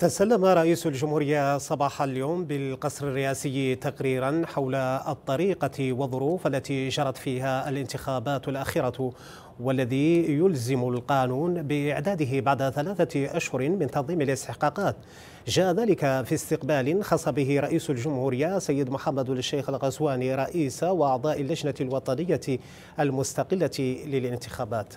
تسلم رئيس الجمهورية صباح اليوم بالقصر الرئاسي تقريرا حول الطريقة والظروف التي جرت فيها الانتخابات الأخيرة والذي يلزم القانون بإعداده بعد ثلاثة أشهر من تنظيم الاستحقاقات جاء ذلك في استقبال خص به رئيس الجمهورية سيد محمد الشيخ الغزواني رئيس وأعضاء اللجنة الوطنية المستقلة للانتخابات